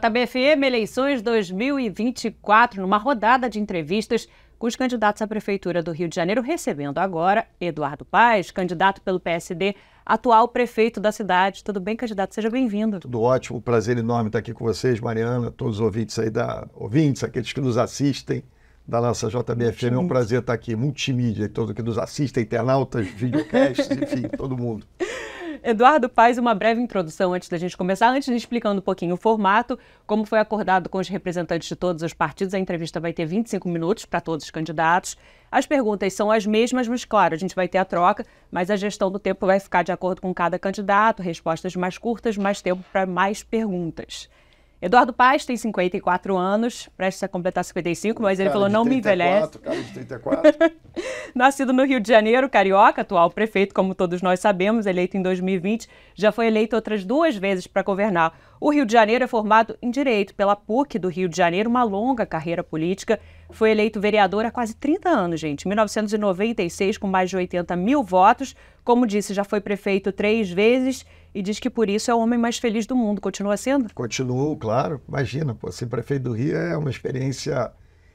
JBFM Eleições 2024, numa rodada de entrevistas com os candidatos à Prefeitura do Rio de Janeiro, recebendo agora Eduardo Paes, candidato pelo PSD, atual prefeito da cidade. Tudo bem, candidato? Seja bem-vindo. Tudo ótimo, prazer enorme estar aqui com vocês, Mariana, todos os ouvintes aí da. ouvintes, aqueles que nos assistem da nossa JBFM. É um prazer estar aqui, multimídia, todos que nos assistem, internautas, videocasts, enfim, todo mundo. Eduardo faz uma breve introdução antes da gente começar, antes de explicando um pouquinho o formato, como foi acordado com os representantes de todos os partidos, a entrevista vai ter 25 minutos para todos os candidatos. As perguntas são as mesmas, mas claro, a gente vai ter a troca, mas a gestão do tempo vai ficar de acordo com cada candidato, respostas mais curtas, mais tempo para mais perguntas. Eduardo Paz tem 54 anos, prestes a completar 55, mas ele falou não 34, me envelhece. Cara de 34. Nascido no Rio de Janeiro, carioca, atual prefeito, como todos nós sabemos, eleito em 2020, já foi eleito outras duas vezes para governar. O Rio de Janeiro é formado em direito pela PUC do Rio de Janeiro, uma longa carreira política foi eleito vereador há quase 30 anos, gente. 1996, com mais de 80 mil votos. Como disse, já foi prefeito três vezes e diz que por isso é o homem mais feliz do mundo. Continua sendo? Continuo, claro. Imagina, pô, ser prefeito do Rio é uma experiência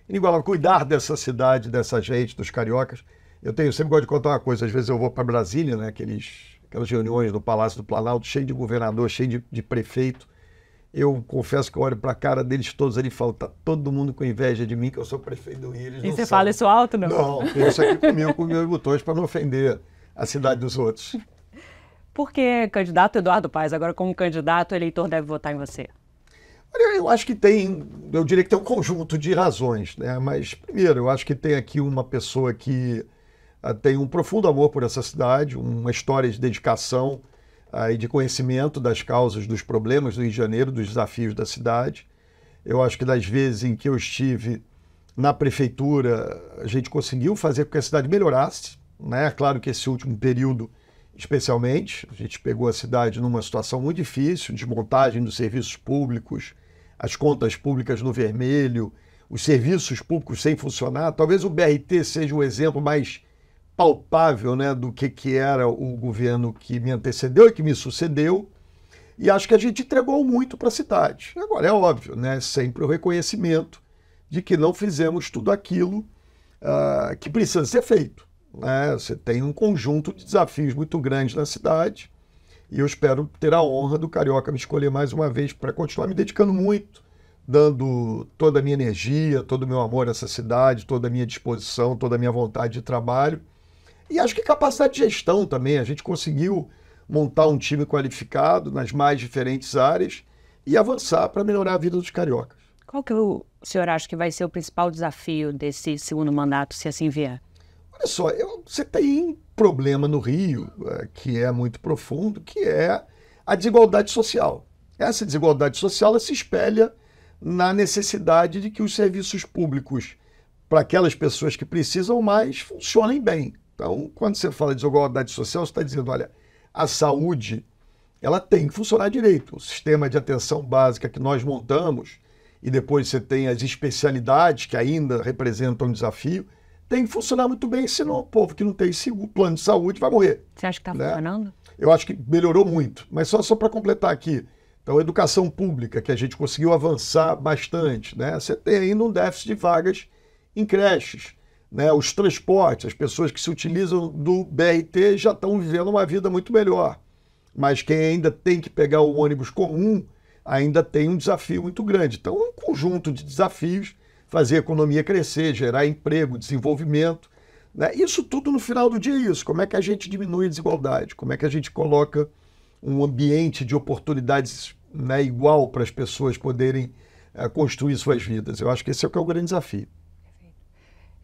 inigualável. Cuidar dessa cidade, dessa gente, dos cariocas. Eu tenho, sempre gosto de contar uma coisa. Às vezes eu vou para Brasília, né? Aqueles, aquelas reuniões no Palácio do Planalto, cheio de governador, cheio de, de prefeito. Eu confesso que eu olho para a cara deles todos ali e falo, tá todo mundo com inveja de mim, que eu sou prefeito do Rio. e você sabem. fala isso alto, não? Não, isso aqui comigo, com meus botões, para não ofender a cidade dos outros. Porque candidato Eduardo Paes, agora como candidato, o eleitor deve votar em você? Olha, eu acho que tem, eu diria que tem um conjunto de razões, né? Mas, primeiro, eu acho que tem aqui uma pessoa que uh, tem um profundo amor por essa cidade, uma história de dedicação, aí de conhecimento das causas, dos problemas do Rio de Janeiro, dos desafios da cidade. Eu acho que das vezes em que eu estive na prefeitura, a gente conseguiu fazer com que a cidade melhorasse. Né? Claro que esse último período, especialmente, a gente pegou a cidade numa situação muito difícil desmontagem dos serviços públicos, as contas públicas no vermelho, os serviços públicos sem funcionar. Talvez o BRT seja o exemplo mais palpável né, do que, que era o governo que me antecedeu e que me sucedeu. E acho que a gente entregou muito para a cidade. Agora, é óbvio, né, sempre o reconhecimento de que não fizemos tudo aquilo uh, que precisa ser feito. Né? Você tem um conjunto de desafios muito grandes na cidade e eu espero ter a honra do Carioca me escolher mais uma vez para continuar me dedicando muito, dando toda a minha energia, todo o meu amor a essa cidade, toda a minha disposição, toda a minha vontade de trabalho e acho que capacidade de gestão também. A gente conseguiu montar um time qualificado nas mais diferentes áreas e avançar para melhorar a vida dos cariocas. Qual que é o senhor acha que vai ser o principal desafio desse segundo mandato, se assim vier? Olha só, eu, você tem um problema no Rio é, que é muito profundo, que é a desigualdade social. Essa desigualdade social se espelha na necessidade de que os serviços públicos para aquelas pessoas que precisam mais funcionem bem. Então, quando você fala de desigualdade social, você está dizendo, olha, a saúde ela tem que funcionar direito. O sistema de atenção básica que nós montamos, e depois você tem as especialidades que ainda representam um desafio, tem que funcionar muito bem, senão o povo que não tem seguro, plano de saúde vai morrer. Você acha que está né? funcionando? Eu acho que melhorou muito. Mas só, só para completar aqui, então, educação pública, que a gente conseguiu avançar bastante, né? Você tem ainda um déficit de vagas em creches né, os transportes, as pessoas que se utilizam do BRT já estão vivendo uma vida muito melhor. Mas quem ainda tem que pegar o ônibus comum ainda tem um desafio muito grande. Então, um conjunto de desafios, fazer a economia crescer, gerar emprego, desenvolvimento. Né? Isso tudo no final do dia é isso. Como é que a gente diminui a desigualdade? Como é que a gente coloca um ambiente de oportunidades né, igual para as pessoas poderem eh, construir suas vidas? Eu acho que esse é o, que é o grande desafio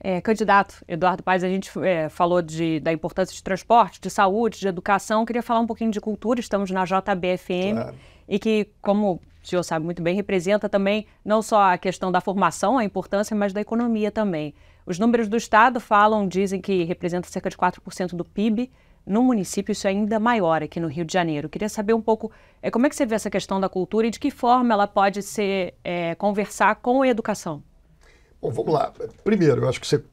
é, candidato Eduardo Paes, a gente é, falou de, da importância de transporte, de saúde, de educação. Queria falar um pouquinho de cultura. Estamos na JBFM claro. e que, como o senhor sabe muito bem, representa também não só a questão da formação, a importância, mas da economia também. Os números do Estado falam, dizem que representa cerca de 4% do PIB. No município, isso é ainda maior aqui no Rio de Janeiro. Queria saber um pouco é, como é que você vê essa questão da cultura e de que forma ela pode ser é, conversar com a educação. Bom, vamos lá. Primeiro, eu acho que você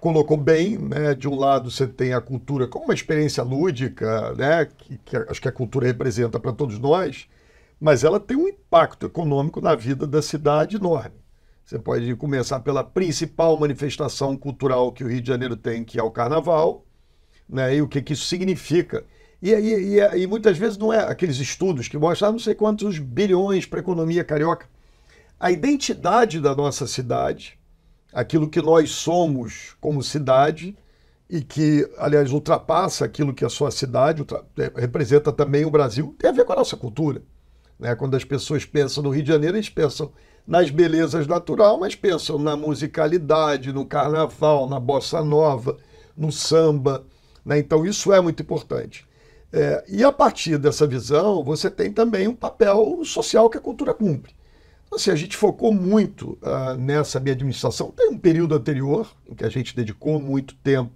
colocou bem, né? De um lado você tem a cultura como uma experiência lúdica, né? Que, que é, acho que a cultura representa para todos nós, mas ela tem um impacto econômico na vida da cidade enorme. Você pode começar pela principal manifestação cultural que o Rio de Janeiro tem, que é o Carnaval, né? E o que, que isso significa? E, e, e, e muitas vezes não é aqueles estudos que mostram ah, não sei quantos bilhões para a economia carioca a identidade da nossa cidade, aquilo que nós somos como cidade e que, aliás, ultrapassa aquilo que a sua cidade é, representa também o Brasil, tem a ver com a nossa cultura. Né? Quando as pessoas pensam no Rio de Janeiro, eles pensam nas belezas naturais, mas pensam na musicalidade, no carnaval, na bossa nova, no samba. Né? Então, isso é muito importante. É, e a partir dessa visão, você tem também um papel social que a cultura cumpre. Assim, a gente focou muito uh, nessa minha administração. Tem um período anterior em que a gente dedicou muito tempo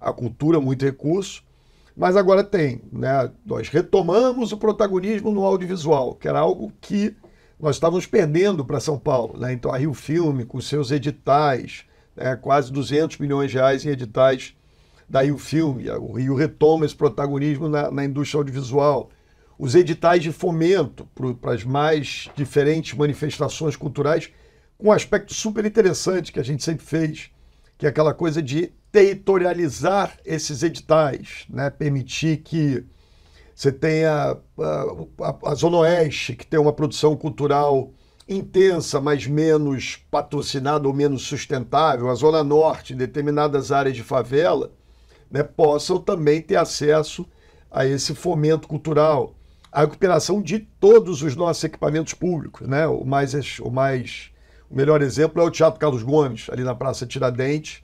à cultura, muito recurso, mas agora tem. Né? Nós retomamos o protagonismo no audiovisual, que era algo que nós estávamos perdendo para São Paulo. Né? Então, a Rio Filme, com seus editais, né? quase 200 milhões de reais em editais da Rio Filme, o Rio retoma esse protagonismo na, na indústria audiovisual os editais de fomento para as mais diferentes manifestações culturais, com um aspecto super interessante que a gente sempre fez, que é aquela coisa de territorializar esses editais, né? permitir que você tenha a, ah, a, a Zona Oeste, que tem uma produção cultural intensa, mas menos patrocinada ou menos sustentável, a Zona Norte, determinadas áreas de favela, né, possam também ter acesso a esse fomento cultural a recuperação de todos os nossos equipamentos públicos. Né? O, mais, o, mais, o melhor exemplo é o Teatro Carlos Gomes, ali na Praça Tiradentes,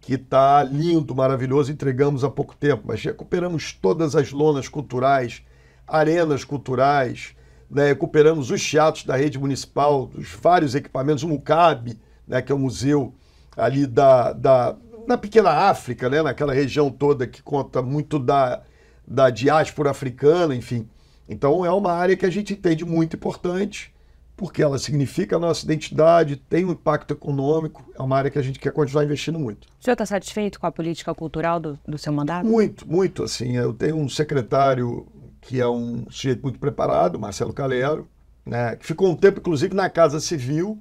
que está lindo, maravilhoso, entregamos há pouco tempo, mas recuperamos todas as lonas culturais, arenas culturais, né? recuperamos os teatros da rede municipal, os vários equipamentos, o MUCAB, né? que é o museu ali da, da na pequena África, né? naquela região toda que conta muito da, da diáspora africana, enfim. Então é uma área que a gente entende muito importante, porque ela significa a nossa identidade, tem um impacto econômico, é uma área que a gente quer continuar investindo muito. O senhor está satisfeito com a política cultural do, do seu mandato? Muito, muito. Assim, eu tenho um secretário que é um sujeito muito preparado, Marcelo Calero, né, que ficou um tempo, inclusive, na Casa Civil,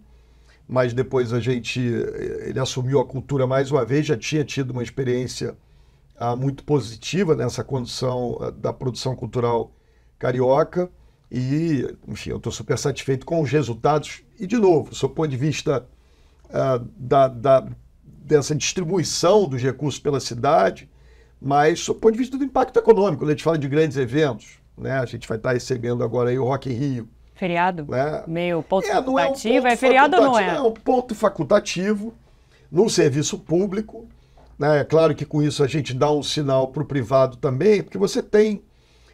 mas depois a gente ele assumiu a cultura mais uma vez, já tinha tido uma experiência ah, muito positiva nessa condição ah, da produção cultural carioca. E, enfim, eu estou super satisfeito com os resultados. E, de novo, do ponto de vista ah, da, da, dessa distribuição dos recursos pela cidade, mas do ponto de vista do impacto econômico, quando a gente fala de grandes eventos, né? a gente vai estar tá recebendo agora aí o Rock in Rio. Feriado? Né? Meio ponto é, facultativo? É, um ponto é feriado ou não é? É um ponto facultativo no serviço público. Né? É claro que com isso a gente dá um sinal para o privado também, porque você tem.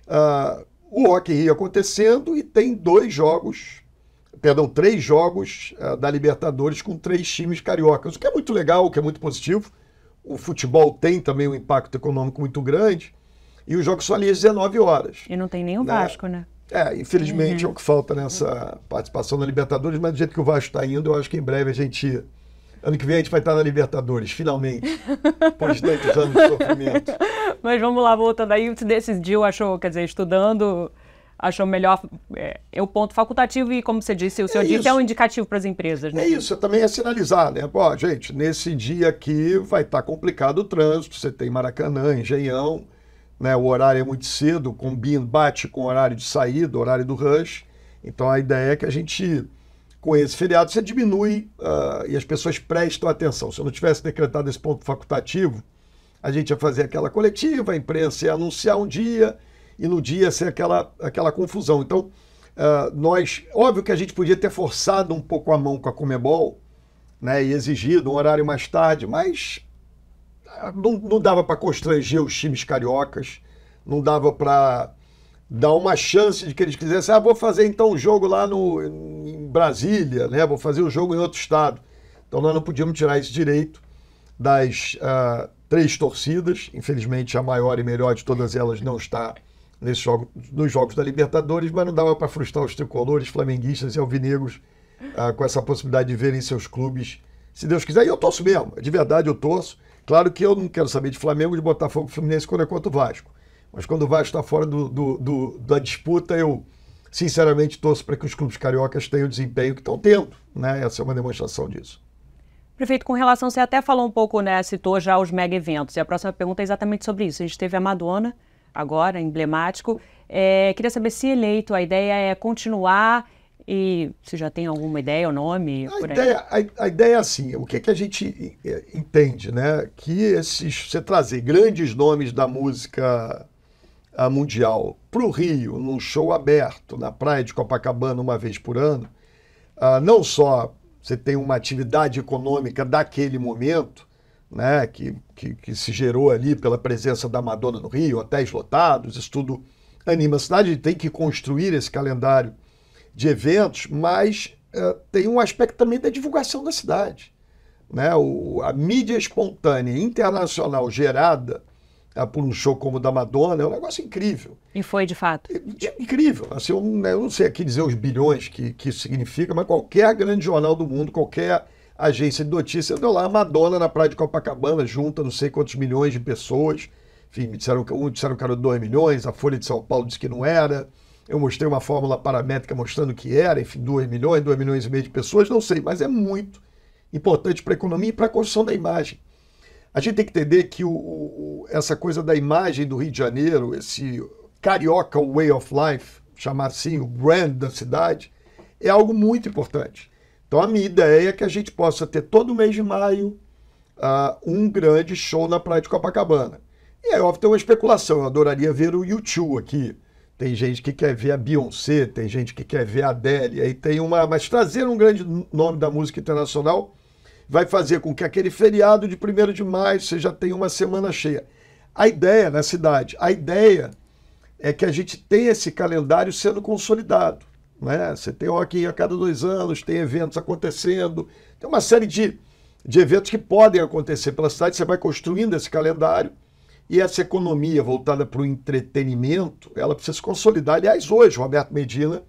Ah, o Rock in Rio acontecendo e tem dois jogos, perdão, três jogos uh, da Libertadores com três times cariocas, o que é muito legal, o que é muito positivo. O futebol tem também um impacto econômico muito grande e os jogos são ali às 19 horas. E não tem nem o né? Vasco, né? É, infelizmente uhum. é o que falta nessa participação da Libertadores, mas do jeito que o Vasco está indo, eu acho que em breve a gente Ano que vem a gente vai estar na Libertadores, finalmente. Após tantos anos de sofrimento. Mas vamos lá, voltando aí, você decidiu, achou, quer dizer, estudando, achou melhor é, é o ponto facultativo e, como você disse, o senhor é dia é um indicativo para as empresas, né? É isso, é também é sinalizar, né? Ó, gente, nesse dia aqui vai estar tá complicado o trânsito, você tem Maracanã, Engenhão, né? o horário é muito cedo, combina, bate com o horário de saída, o horário do rush. Então a ideia é que a gente com esse feriado, você diminui uh, e as pessoas prestam atenção. Se eu não tivesse decretado esse ponto facultativo, a gente ia fazer aquela coletiva, a imprensa ia anunciar um dia e no dia ia ser aquela, aquela confusão. Então, uh, nós, óbvio que a gente podia ter forçado um pouco a mão com a Comebol né, e exigido um horário mais tarde, mas ah, não, não dava para constranger os times cariocas, não dava para dar uma chance de que eles quisessem, ah, vou fazer então um jogo lá no, em Brasília, né? vou fazer o um jogo em outro estado. Então nós não podíamos tirar esse direito das ah, três torcidas, infelizmente a maior e melhor de todas elas não está nesse jogo, nos Jogos da Libertadores, mas não dava para frustrar os tricolores, flamenguistas e alvinegros ah, com essa possibilidade de verem seus clubes, se Deus quiser. E eu torço mesmo, de verdade eu torço. Claro que eu não quero saber de Flamengo, de Botafogo, Fluminense quando é contra o Vasco. Mas quando o Vasco está fora do, do, do, da disputa, eu sinceramente torço para que os clubes cariocas tenham o desempenho que estão tendo. Né? Essa é uma demonstração disso. Prefeito, com relação, você até falou um pouco, né, citou já os mega eventos, e a próxima pergunta é exatamente sobre isso. A gente teve a Madonna, agora, emblemático. É, queria saber se eleito, a ideia é continuar e se já tem alguma ideia o nome? A, ideia, a, a, ideia é assim, o que, é que a gente é, entende, né? Que esses, você trazer grandes nomes da música mundial para o Rio, num show aberto na praia de Copacabana uma vez por ano, ah, não só você tem uma atividade econômica daquele momento, né, que, que, que se gerou ali pela presença da Madonna no Rio, hotéis lotados, isso tudo anima a cidade, tem que construir esse calendário de eventos, mas uh, tem um aspecto também da divulgação da cidade. Né? O, a mídia espontânea internacional gerada por um show como o da Madonna, é um negócio incrível. E foi, de fato. É incrível. Assim, eu, não, eu não sei aqui dizer os bilhões que, que isso significa, mas qualquer grande jornal do mundo, qualquer agência de notícias, deu lá a Madonna na praia de Copacabana, junta não sei quantos milhões de pessoas. Enfim, me disseram, um disseram que era 2 milhões, a Folha de São Paulo disse que não era. Eu mostrei uma fórmula paramétrica mostrando que era, enfim, 2 milhões, 2 milhões e meio de pessoas, não sei, mas é muito importante para a economia e para a construção da imagem. A gente tem que entender que o, o, essa coisa da imagem do Rio de Janeiro, esse carioca way of life, chamar assim o brand da cidade, é algo muito importante. Então a minha ideia é que a gente possa ter todo mês de maio uh, um grande show na Praia de Copacabana. E aí, óbvio, tem uma especulação. Eu adoraria ver o YouTube aqui. Tem gente que quer ver a Beyoncé, tem gente que quer ver a Adele. Aí tem uma. Mas trazer um grande nome da música internacional vai fazer com que aquele feriado de 1 de maio você já tenha uma semana cheia. A ideia na cidade, a ideia é que a gente tenha esse calendário sendo consolidado. Né? Você tem hockey a cada dois anos, tem eventos acontecendo, tem uma série de, de eventos que podem acontecer pela cidade, você vai construindo esse calendário e essa economia voltada para o entretenimento, ela precisa se consolidar. Aliás, hoje, Roberto Medina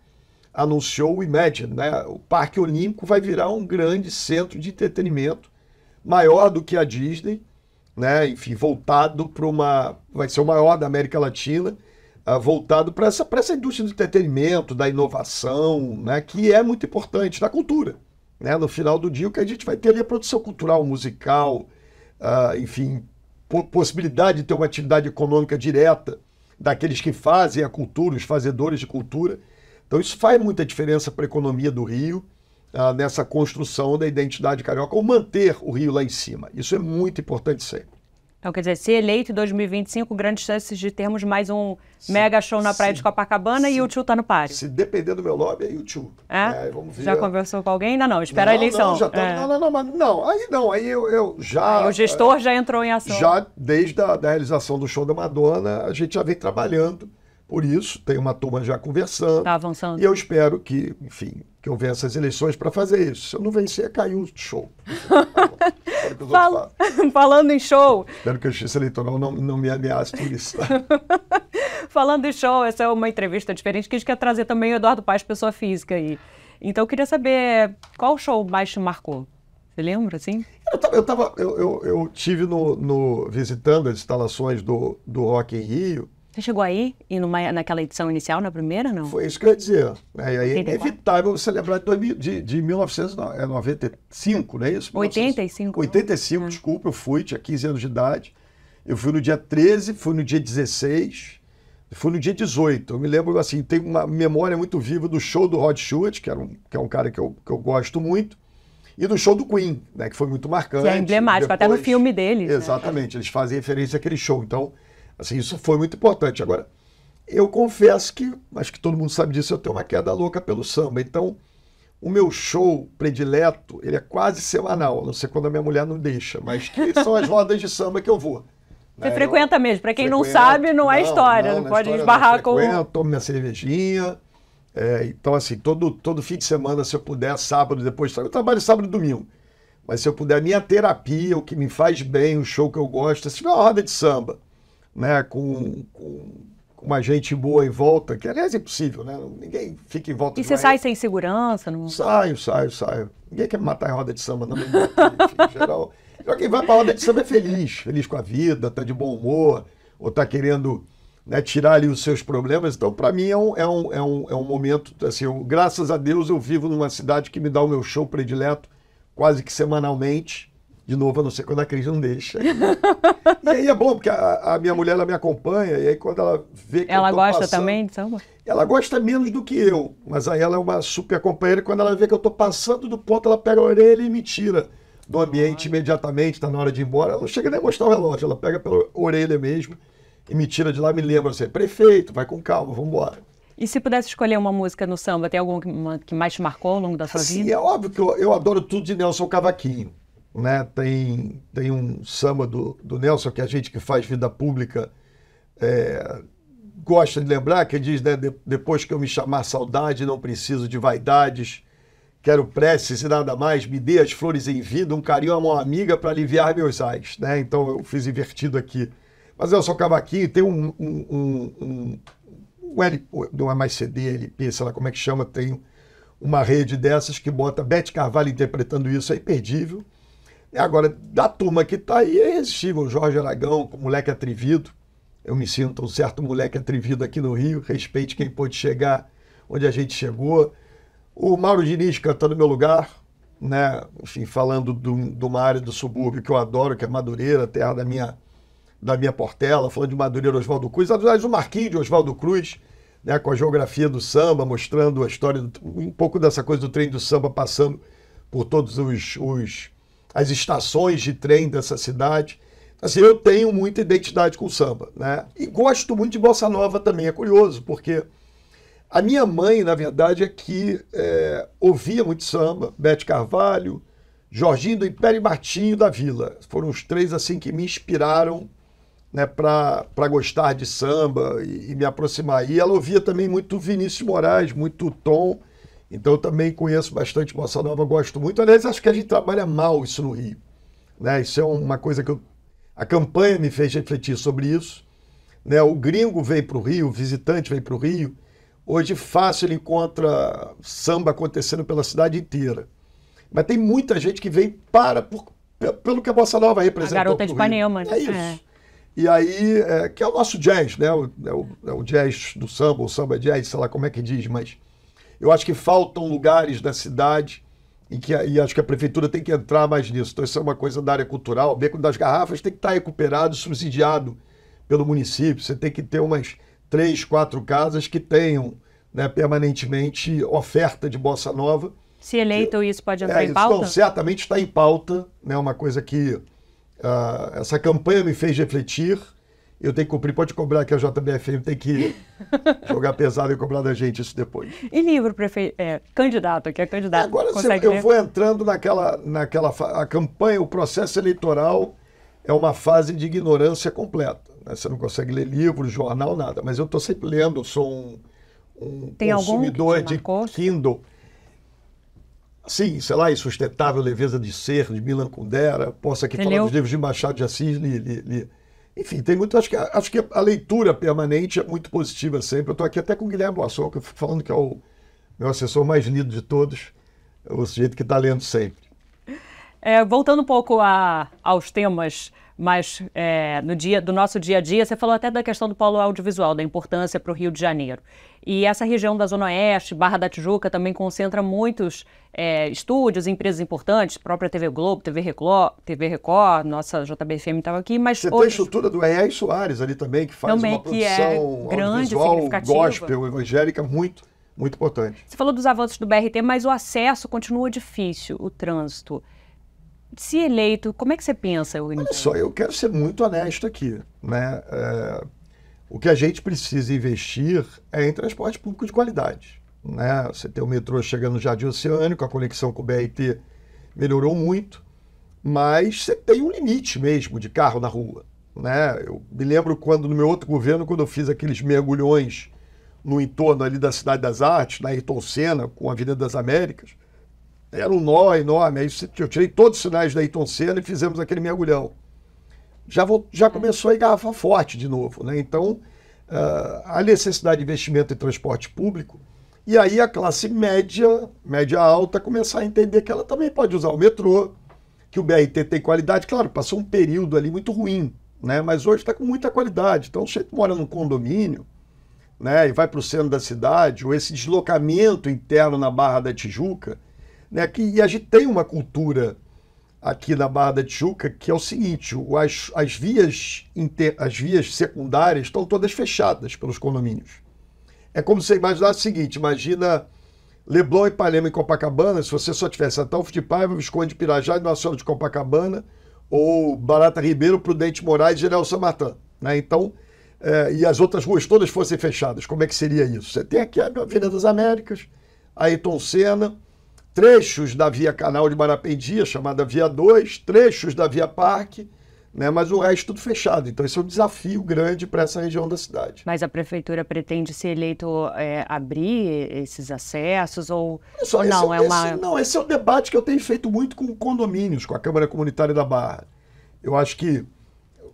anunciou o Imagine, né? O Parque Olímpico vai virar um grande centro de entretenimento, maior do que a Disney, né? Enfim, voltado para uma. Vai ser o maior da América Latina, uh, voltado para essa, essa indústria do entretenimento, da inovação, né? Que é muito importante da cultura. Né? No final do dia, o que a gente vai ter ali é produção cultural, musical, uh, enfim, possibilidade de ter uma atividade econômica direta daqueles que fazem a cultura, os fazedores de cultura. Então isso faz muita diferença para a economia do Rio, ah, nessa construção da identidade carioca, ou manter o Rio lá em cima. Isso é muito importante sempre. Então, quer dizer, se eleito em 2025, grandes chances de termos mais um mega show na Praia de Copacabana e o tio tá no páreo. Se depender do meu lobby, aí o tio. É? é vamos ver. Já conversou com alguém? Ainda não, espera não, a eleição. Não, já tá- é. não, não, não, mas não, aí não, aí eu, eu já... O gestor já entrou em ação. Já, desde a da realização do show da Madonna, a gente já vem trabalhando por isso, tem uma turma já conversando. Está avançando. E eu espero que, enfim, que eu vença essas eleições para fazer isso. Se eu não vencer, caiu o show. Fal... Falando em show. Espero que a justiça eleitoral não, não me ameace por isso. Falando em show, essa é uma entrevista diferente que a gente quer trazer também o Eduardo Paz, pessoa física aí. Então eu queria saber qual show mais te marcou? Você lembra, assim? Eu, tava, eu, tava, eu, eu, eu tive no, no, visitando as instalações do, do Rock em Rio você chegou aí e numa, naquela edição inicial, na primeira, não? Foi isso que eu ia dizer. É, é inevitável você lembrar de, de, de 1995, é não é isso? 85. 85, é. desculpa, eu fui, tinha 15 anos de idade. Eu fui no dia 13, fui no dia 16, fui no dia 18. Eu me lembro, assim, tem uma memória muito viva do show do Rod Stewart, que, era um, que é um cara que eu, que eu gosto muito, e do show do Queen, né, que foi muito marcante. Que é emblemático, Depois, até no filme deles. Né? Exatamente, né? eles fazem referência àquele show. Então, Assim, isso foi muito importante. Agora, eu confesso que, acho que todo mundo sabe disso, eu tenho uma queda louca pelo samba, então o meu show predileto, ele é quase semanal, a não sei quando a minha mulher não deixa, mas que são as rodas de samba que eu vou. Né? Você né? frequenta mesmo, para quem frequento, não sabe, não, é não é história, não, não, não é pode história esbarrar com... Eu tomo minha cervejinha, é, então assim, todo, todo fim de semana, se eu puder, sábado, depois, eu trabalho sábado e domingo, mas se eu puder, minha terapia, o que me faz bem, o show que eu gosto, se tiver uma roda de samba, né, com, com uma gente boa em volta, que aliás é impossível, né? Ninguém fica em volta. E você sai sem segurança? Não... Saio, saio, saio. Ninguém quer matar em roda de samba, não. Enfim, geral. Só quem vai para a roda de samba é feliz, feliz com a vida, tá de bom humor, ou tá querendo né, tirar ali os seus problemas. Então, para mim, é um, é, um, é, um, é um momento, assim, eu, graças a Deus eu vivo numa cidade que me dá o meu show predileto quase que semanalmente. De novo, a não ser quando a Cris não deixa. e aí é bom, porque a, a, minha mulher ela me acompanha, e aí quando ela vê que Ela gosta passando, também de samba? Ela gosta menos do que eu, mas aí ela é uma super companheira, e quando ela vê que eu estou passando do ponto, ela pega a orelha e me tira do ambiente ah. imediatamente, está na hora de ir embora. Ela não chega nem a mostrar o relógio, ela pega pela orelha mesmo e me tira de lá, me lembra assim, prefeito, vai com calma, vamos embora. E se pudesse escolher uma música no samba, tem alguma que mais te marcou ao longo da sua assim, vida? É óbvio que eu, eu adoro tudo de Nelson Cavaquinho né? Tem, tem um samba do, do Nelson que é a gente que faz vida pública é, gosta de lembrar, que diz, né, de, depois que eu me chamar saudade, não preciso de vaidades, quero preces e nada mais, me dê as flores em vida, um carinho a uma amiga para aliviar meus ais, né? Então eu fiz invertido aqui. Mas eu sou cavaquinho, tem um, um, um, um, um não é mais CD, LP, sei lá como é que chama, tem uma rede dessas que bota Beth Carvalho interpretando isso, é imperdível. É, agora, da turma que está aí, é irresistível. Jorge Aragão, moleque atrevido. Eu me sinto um certo moleque atrevido aqui no Rio. Respeite quem pôde chegar onde a gente chegou. O Mauro Diniz cantando meu lugar, né? Enfim, falando do, de uma área do subúrbio que eu adoro, que é Madureira, terra da minha, da minha portela. Falando de Madureira, Oswaldo Cruz. Aliás, o Marquinhos de Oswaldo Cruz, né? com a geografia do samba, mostrando a história, do, um pouco dessa coisa do trem do samba passando por todos os, os as estações de trem dessa cidade. Assim, eu tenho muita identidade com o samba, né? E gosto muito de bossa nova também, é curioso, porque a minha mãe, na verdade, é que é, ouvia muito samba, Bete Carvalho, Jorginho do Império e Martinho da Vila. Foram os três, assim, que me inspiraram né, para gostar de samba e, e me aproximar. E ela ouvia também muito Vinícius Moraes, muito Tom então, eu também conheço bastante Bossa Nova, gosto muito. Aliás, acho que a gente trabalha mal isso no Rio. Né? Isso é uma coisa que eu... a campanha me fez refletir sobre isso. Né? O gringo veio para o Rio, o visitante veio para o Rio. Hoje, fácil, ele encontra samba acontecendo pela cidade inteira. Mas tem muita gente que vem para por... pelo que a Bossa Nova representa. A garota de Panema. Né? É isso. É. E aí, é, que é o nosso jazz, né? O, é, o, é o jazz do samba, o samba jazz, sei lá como é que diz, mas eu acho que faltam lugares na cidade e, que, e acho que a prefeitura tem que entrar mais nisso. Então, isso é uma coisa da área cultural. O beco das garrafas tem que estar recuperado, subsidiado pelo município. Você tem que ter umas três, quatro casas que tenham né, permanentemente oferta de bossa nova. Se eleito, isso pode entrar é, em pauta? Então, certamente está em pauta, né, uma coisa que uh, essa campanha me fez refletir eu tenho que cumprir. Pode cobrar que a JBFM tem que jogar pesado e cobrar da gente isso depois. E livro, prefeito? É, candidato, que é candidato. Agora você, eu ler? vou entrando naquela, naquela. A campanha, o processo eleitoral é uma fase de ignorância completa. Né? Você não consegue ler livro, jornal, nada. Mas eu estou sempre lendo, sou um, um tem consumidor de Kindle. Sim, sei lá, Insustentável Leveza de Ser, de Milan Kundera. Posso aqui Você falar leu? dos livros de Machado de Assis, li, li, li. Enfim, tem muito. Acho que, acho que a leitura permanente é muito positiva sempre. Eu estou aqui até com o Guilherme Boasson, que eu fico falando que é o meu assessor mais lido de todos, é o sujeito que está lendo sempre. É, voltando um pouco a, aos temas mas é, no dia do nosso dia a dia, você falou até da questão do polo audiovisual, da importância para o Rio de Janeiro. E essa região da Zona Oeste, Barra da Tijuca, também concentra muitos é, estúdios, empresas importantes, própria TV Globo, TV Record, TV Record nossa JBFM estava aqui, mas... Você tem a estrutura do E.E. Soares ali também, que faz também, uma é produção é grande, gospel, evangélica, muito muito importante. Você falou dos avanços do BRT, mas o acesso continua difícil, o trânsito se eleito, como é que você pensa, Wellington? Olha só, eu quero ser muito honesto aqui. Né? É, o que a gente precisa investir é em transporte público de qualidade. Né? Você tem o metrô chegando no Jardim Oceânico, a conexão com o BRT melhorou muito, mas você tem um limite mesmo de carro na rua. Né? Eu me lembro quando, no meu outro governo, quando eu fiz aqueles mergulhões no entorno ali da Cidade das Artes, na Ayrton Senna, com a Avenida das Américas, era um nó enorme. Aí eu tirei todos os sinais da Ayrton Senna e fizemos aquele mergulhão. Já, vou, já é. começou a garrafa forte de novo. Né? Então, uh, a necessidade de investimento em transporte público. E aí a classe média, média alta, começar a entender que ela também pode usar o metrô, que o BRT tem qualidade. Claro, passou um período ali muito ruim, né? mas hoje está com muita qualidade. Então, você mora num condomínio, né, e vai para o centro da cidade, ou esse deslocamento interno na Barra da Tijuca, né? Que, e a gente tem uma cultura aqui na Barra da Tijuca que é o seguinte: as, as, vias, inter, as vias secundárias estão todas fechadas pelos condomínios. É como você imaginar o seguinte: imagina Leblon, Ipanema e Copacabana, se você só tivesse Ataúfo de Paiva, Visconde Pirajá e Nossa Senhora de Copacabana, ou Barata Ribeiro, Prudente Moraes e General Samartã. Né? Então, é, e as outras ruas todas fossem fechadas, como é que seria isso? Você tem aqui a Avenida das Américas, Eton Senna, trechos da via Canal de Marapendia, chamada Via 2, trechos da Via Parque, né, mas o resto tudo fechado. Então, esse é um desafio grande para essa região da cidade. Mas a prefeitura pretende, se eleito, é, abrir esses acessos ou não, só, não é, é uma... Esse, não, esse é um debate que eu tenho feito muito com condomínios, com a Câmara Comunitária da Barra. Eu acho que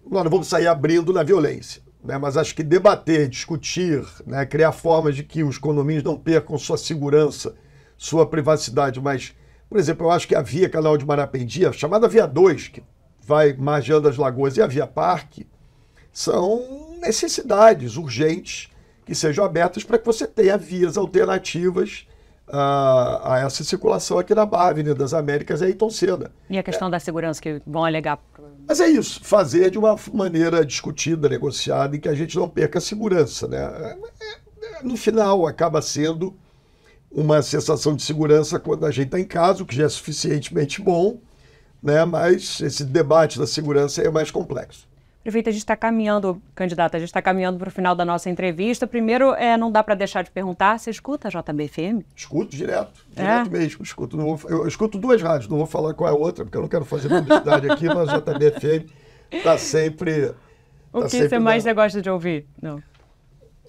nós não vamos sair abrindo na violência, né, mas acho que debater, discutir, né, criar formas de que os condomínios não percam sua segurança sua privacidade, mas, por exemplo, eu acho que a via Canal de Marapendia, chamada Via 2, que vai margeando as lagoas, e a Via Parque, são necessidades urgentes que sejam abertas para que você tenha vias alternativas a, ah, a, essa circulação aqui na Barra, Avenida das Américas, aí tão cedo. E a questão é. da segurança que vão alegar? Mas é isso, fazer de uma maneira discutida, negociada, e que a gente não perca a segurança. Né? É, é, no final, acaba sendo uma sensação de segurança quando a gente está em casa, o que já é suficientemente bom, né? mas esse debate da segurança é mais complexo. Prefeito, a gente está caminhando, candidata, a gente está caminhando para o final da nossa entrevista. Primeiro, é, não dá para deixar de perguntar, você escuta a JBFM? Escuto direto, é? direto é? mesmo. Escuto, não vou, eu escuto duas rádios, não vou falar qual é a outra, porque eu não quero fazer publicidade aqui, mas a JBFM está sempre... O tá que sempre você mais gosta de ouvir? Não.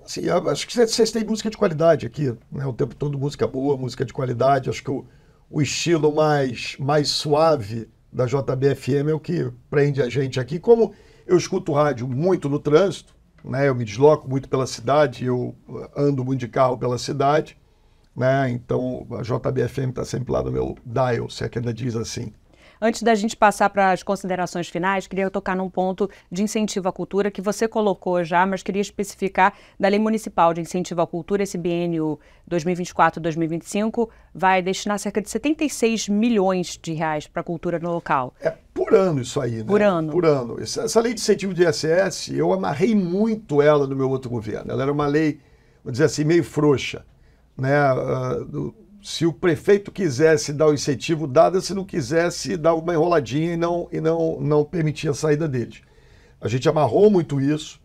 Assim, acho que vocês têm música de qualidade aqui, né? O tempo todo música boa, música de qualidade. Acho que o, o estilo mais, mais suave da JBFM é o que prende a gente aqui. Como eu escuto rádio muito no trânsito, né? Eu me desloco muito pela cidade, eu ando muito de carro pela cidade, né? Então a JBFM está sempre lá no meu dial, se é que ainda diz assim. Antes da gente passar para as considerações finais, queria tocar num ponto de incentivo à cultura que você colocou já, mas queria especificar da Lei Municipal de Incentivo à Cultura, esse biênio 2024-2025 vai destinar cerca de 76 milhões de reais para a cultura no local. É por ano isso aí, né? Por ano. Por ano. Essa, lei de incentivo de ISS, eu amarrei muito ela no meu outro governo. Ela era uma lei, vamos dizer assim, meio frouxa. Né, uh, do, se o prefeito quisesse dar o incentivo, dado se não quisesse, dar uma enroladinha e não, e não, não permitir a saída deles. A gente amarrou muito isso.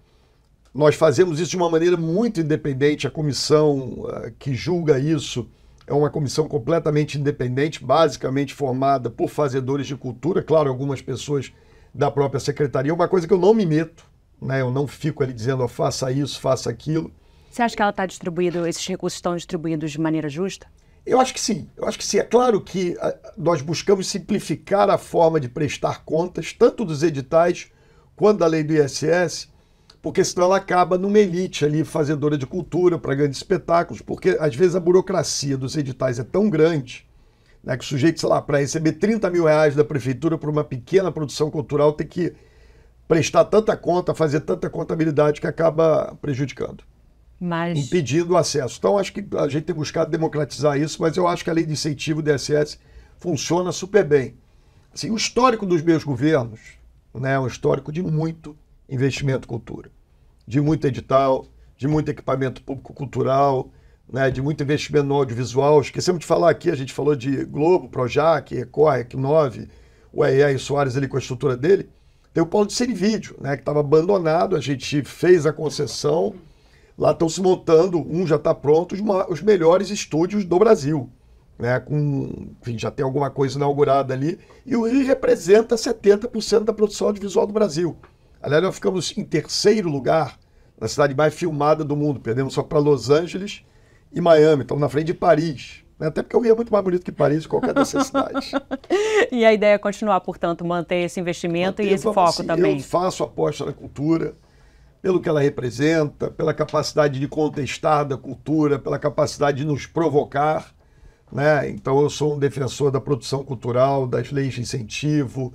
Nós fazemos isso de uma maneira muito independente. A comissão eh, que julga isso é uma comissão completamente independente, basicamente formada por fazedores de cultura, claro, algumas pessoas da própria secretaria. Uma coisa que eu não me meto, né? eu não fico ali dizendo faça isso, faça aquilo. Você acha que ela está distribuindo, esses recursos estão distribuídos de maneira justa? Eu acho que sim, eu acho que sim. É claro que ah, nós buscamos simplificar a forma de prestar contas, tanto dos editais quanto da lei do ISS, porque senão ela acaba numa elite ali fazedora de cultura para grandes espetáculos, porque às vezes a burocracia dos editais é tão grande né, que o sujeito, sei lá, para receber 30 mil reais da prefeitura por uma pequena produção cultural tem que prestar tanta conta, fazer tanta contabilidade que acaba prejudicando. Mas... impedindo o acesso. Então, acho que a gente tem buscado democratizar isso, mas eu acho que a lei de incentivo do DSS funciona super bem. Assim, o histórico dos meus governos né, é um histórico de muito investimento em cultura, de muito edital, de muito equipamento público cultural, né, de muito investimento no audiovisual. Esquecemos de falar aqui, a gente falou de Globo, Projac, Record, Ec9, o e Soares ali com a estrutura dele. Tem o Paulo de Serivídeo, né, que estava abandonado, a gente fez a concessão Lá estão se montando, um já está pronto, os, os, melhores estúdios do Brasil. Né, com, enfim, já tem alguma coisa inaugurada ali. E o Rio representa 70% da produção audiovisual do Brasil. Aliás, nós ficamos em terceiro lugar na cidade mais filmada do mundo. Perdemos só para Los Angeles e Miami. Estamos na frente de Paris. Né? Até porque o Rio é muito mais bonito que Paris, qualquer necessidade. cidades. e a ideia é continuar, portanto, manter esse investimento manter, e esse foco assim, também. Eu faço aposta na cultura, pelo que ela representa, pela capacidade de contestar da cultura, pela capacidade de nos provocar. Né? Então, eu sou um defensor da produção cultural, das leis de incentivo,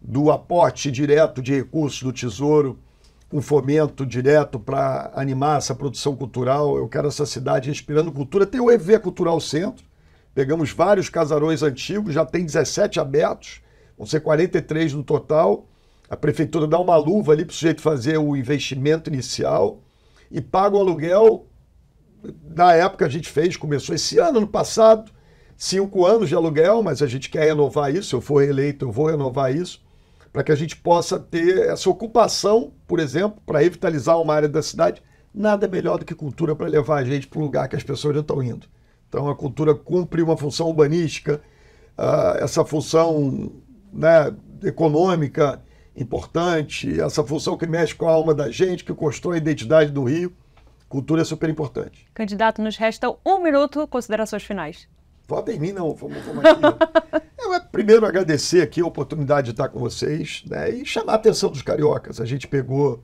do aporte direto de recursos do Tesouro, um fomento direto para animar essa produção cultural. Eu quero essa cidade respirando cultura. Tem o EV Cultural Centro, pegamos vários casarões antigos, já tem 17 abertos, vão ser 43 no total a prefeitura dá uma luva ali para o sujeito fazer o investimento inicial e paga o aluguel. Na época a gente fez, começou esse ano, ano passado, cinco anos de aluguel, mas a gente quer renovar isso. Se eu for eleito, eu vou renovar isso, para que a gente possa ter essa ocupação, por exemplo, para revitalizar uma área da cidade. Nada melhor do que cultura para levar a gente para o lugar que as pessoas já estão indo. Então a cultura cumpre uma função urbanística, ah, essa função né, econômica, importante, essa função que mexe com a alma da gente, que constrói a identidade do Rio. Cultura é super importante. Candidato, nos resta um minuto, considerações finais. Vota em mim, não. Vamos, vamos aqui. Eu, é, primeiro, agradecer aqui a oportunidade de estar com vocês né, e chamar a atenção dos cariocas. A gente pegou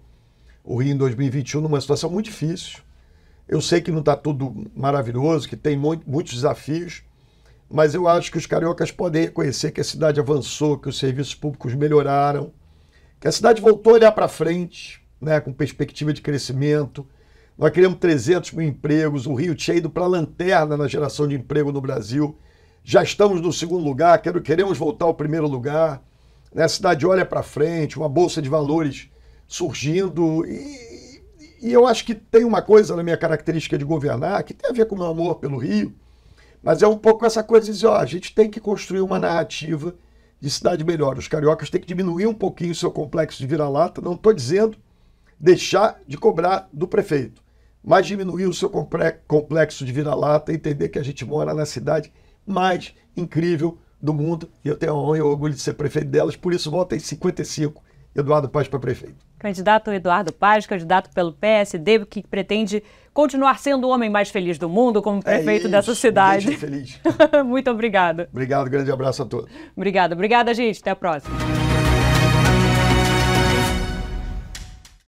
o Rio em 2021 numa situação muito difícil. Eu sei que não está tudo maravilhoso, que tem muito, muitos desafios, mas eu acho que os cariocas podem reconhecer que a cidade avançou, que os serviços públicos melhoraram, que a cidade voltou a olhar para frente, né, com perspectiva de crescimento. Nós criamos 300 mil empregos, o Rio tinha ido para a lanterna na geração de emprego no Brasil. Já estamos no segundo lugar, quero, queremos voltar ao primeiro lugar. Né, a cidade olha para frente, uma bolsa de valores surgindo. E, e eu acho que tem uma coisa na minha característica de governar que tem a ver com o meu amor pelo Rio, mas é um pouco essa coisa de dizer: ó, a gente tem que construir uma narrativa de cidade melhor. Os cariocas têm que diminuir um pouquinho o seu complexo de vira-lata. Não estou dizendo deixar de cobrar do prefeito, mas diminuir o seu complexo de vira-lata, e entender que a gente mora na cidade mais incrível do mundo. E eu tenho a honra e o orgulho de ser prefeito delas, por isso voto em 55, Eduardo Paz para prefeito. Candidato Eduardo Paz, candidato pelo PSD, que pretende continuar sendo o homem mais feliz do mundo como é prefeito é dessa cidade. feliz. Muito obrigada. Obrigado, grande abraço a todos. Obrigada, obrigada, gente. Até a próxima.